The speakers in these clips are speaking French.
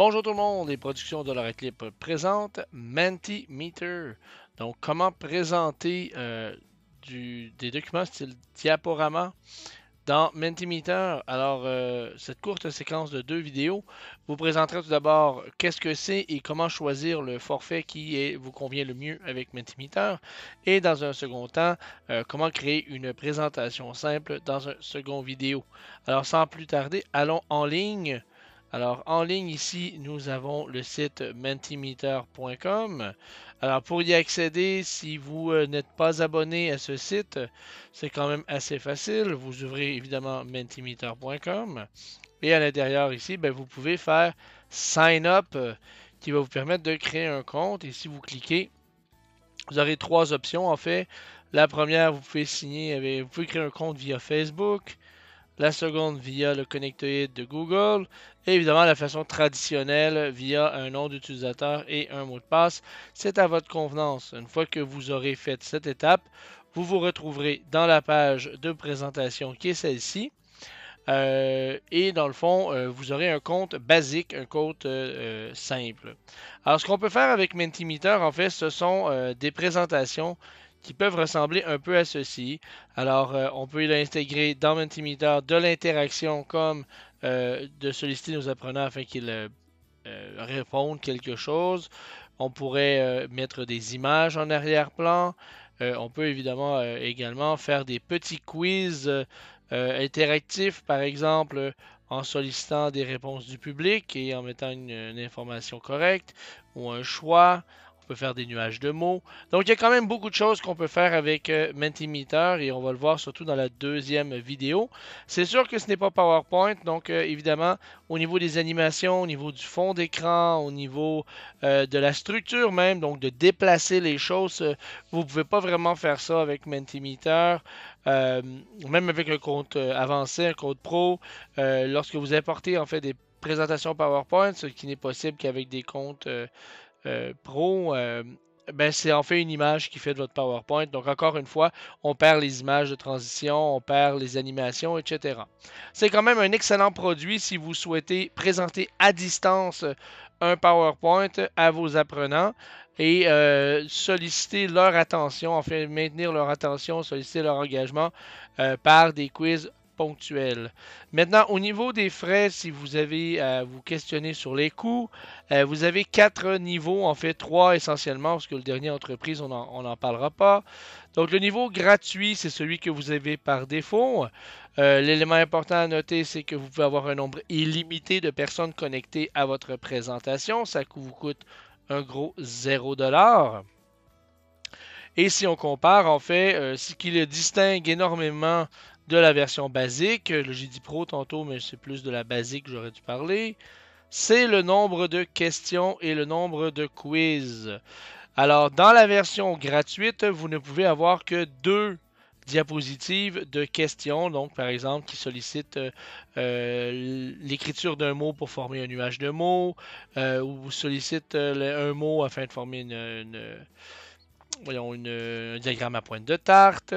Bonjour tout le monde, les productions de la Clip présentent Mentimeter. Donc, comment présenter euh, des documents style diaporama dans Mentimeter. Alors, euh, cette courte séquence de deux vidéos vous présentera tout d'abord qu'est-ce que c'est et comment choisir le forfait qui est, vous convient le mieux avec Mentimeter. Et dans un second temps, euh, comment créer une présentation simple dans un second vidéo. Alors, sans plus tarder, allons en ligne. Alors, en ligne ici, nous avons le site mentimeter.com. Alors, pour y accéder, si vous euh, n'êtes pas abonné à ce site, c'est quand même assez facile. Vous ouvrez évidemment mentimeter.com. Et à l'intérieur ici, ben, vous pouvez faire Sign Up euh, qui va vous permettre de créer un compte. Et si vous cliquez, vous aurez trois options en fait. La première, vous pouvez signer, vous pouvez créer un compte via Facebook la seconde via le connectoïde de Google, et évidemment la façon traditionnelle via un nom d'utilisateur et un mot de passe. C'est à votre convenance. Une fois que vous aurez fait cette étape, vous vous retrouverez dans la page de présentation qui est celle-ci. Euh, et dans le fond, euh, vous aurez un compte basique, un compte euh, simple. Alors, ce qu'on peut faire avec Mentimeter, en fait, ce sont des présentations qui peuvent ressembler un peu à ceci. Alors, euh, on peut l'intégrer intégrer dans Mentimeter de l'interaction comme euh, de solliciter nos apprenants afin qu'ils euh, répondent quelque chose. On pourrait mettre des images en arrière-plan. on peut évidemment également faire des petits quiz interactifs, par exemple en sollicitant des réponses du public et en mettant une information correcte ou un choix peut faire des nuages de mots. Donc il y a quand même beaucoup de choses qu'on peut faire avec euh, Mentimeter et on va le voir surtout dans la deuxième vidéo. C'est sûr que ce n'est pas PowerPoint, donc euh, évidemment au niveau des animations, au niveau du fond d'écran, au niveau euh, de la structure même, donc de déplacer les choses, vous pouvez pas vraiment faire ça avec Mentimeter. même avec un compte avancé, un compte pro, lorsque vous importez en fait des présentations PowerPoint, ce qui n'est possible qu'avec des comptes euh, pro, euh, ben c'est en fait une image qui fait de votre PowerPoint. Donc, encore une fois, on perd les images de transition, on perd les animations, etc. C'est quand même un excellent produit si vous souhaitez présenter à distance un PowerPoint à vos apprenants et euh, solliciter leur attention, enfin maintenir leur attention, solliciter leur engagement par des quiz ponctuel. Maintenant, au niveau des frais, si vous avez à vous questionner sur les coûts, euh, vous avez quatre niveaux, en fait trois essentiellement, parce que le dernier entreprise, on n'en parlera pas. Donc le niveau gratuit, c'est celui que vous avez par défaut. Euh, l'élément important à noter, c'est que vous pouvez avoir un nombre illimité de personnes connectées à votre présentation. Ça vous coûte un gros 0$. Et si on compare, en fait, euh, ce qui le distingue énormément de la version basique. le euh, dit pro tantôt, mais c'est plus de la basique que j'aurais dû parler. C'est le nombre de questions et le nombre de quiz. Alors, dans la version gratuite, vous ne pouvez avoir que deux diapositives de questions, donc par exemple qui sollicite euh, euh, l'écriture d'un mot pour former un nuage de mots, ou sollicite un mot afin de former une, voyons, une, euh, un diagramme à pointe de tarte.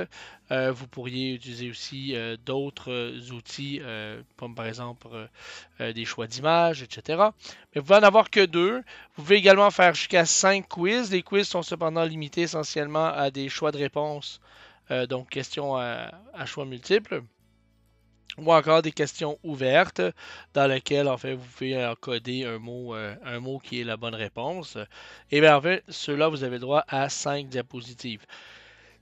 Euh, vous pourriez utiliser aussi euh, d'autres outils, comme par exemple des choix d'images, etc. Mais vous pouvez en avoir que deux. Vous pouvez également faire jusqu'à cinq quiz. Les quiz sont cependant limités essentiellement à des choix de réponse, donc questions à choix multiples ou encore des questions ouvertes dans lesquelles en fait vous pouvez encoder un mot, euh, qui est la bonne réponse. Et bien en fait, ceux-là, vous avez droit à 5 diapositives.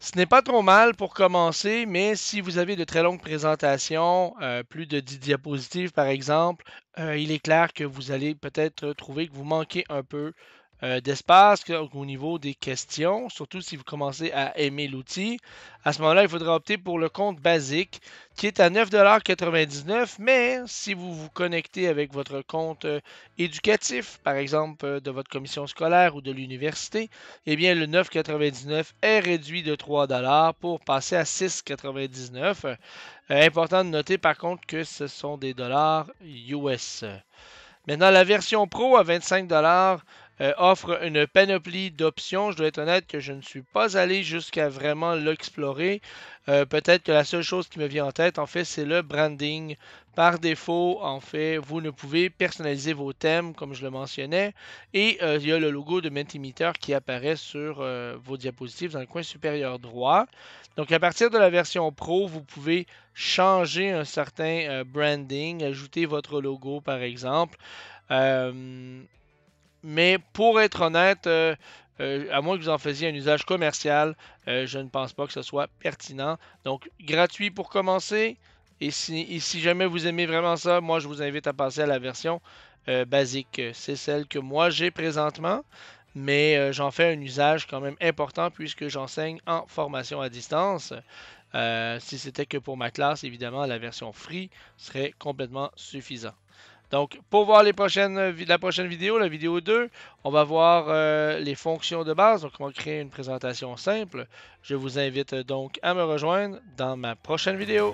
Ce n'est pas trop mal pour commencer, mais si vous avez de très longues présentations, euh, plus de 10 diapositives par exemple, euh, il est clair que vous allez peut-être trouver que vous manquez un peu euh, d'espace au niveau des questions, surtout si vous commencez à aimer l'outil. À ce moment-là, il faudra opter pour le compte basique qui est à 9,99$, mais si vous vous connectez avec votre compte euh, éducatif, par exemple euh, de votre commission scolaire ou de l'université, eh bien le 9,99$ est réduit de 3$ pour passer à 6,99$. important de noter par contre que ce sont des dollars US. Maintenant, la version Pro à 25$, euh, offre une panoplie d'options. Je dois être honnête que je ne suis pas allé jusqu'à vraiment l'explorer. Euh, peut-être que la seule chose qui me vient en tête, en fait, c'est le branding. Par défaut, en fait, vous ne pouvez personnaliser vos thèmes, comme je le mentionnais. Et euh, il y a le logo de Mentimeter qui apparaît sur vos diapositives dans le coin supérieur droit. Donc, à partir de la version Pro, vous pouvez changer un certain branding, ajouter votre logo, par exemple. Euh, mais pour être honnête, euh, euh, à moins que vous en faisiez un usage commercial, euh, je ne pense pas que ce soit pertinent. Donc, gratuit pour commencer. Et si, et si, jamais vous aimez vraiment ça, moi, je vous invite à passer à la version basique. C'est celle que moi, j'ai présentement. Mais j'en fais un usage quand même important puisque j'enseigne en formation à distance. si c'était que pour ma classe, évidemment, la version free serait complètement suffisante. Donc, pour voir euh, la prochaine vidéo, la vidéo 2, on va voir euh, les fonctions de base, donc comment créer une présentation simple. Je vous invite euh, donc à me rejoindre dans ma prochaine vidéo.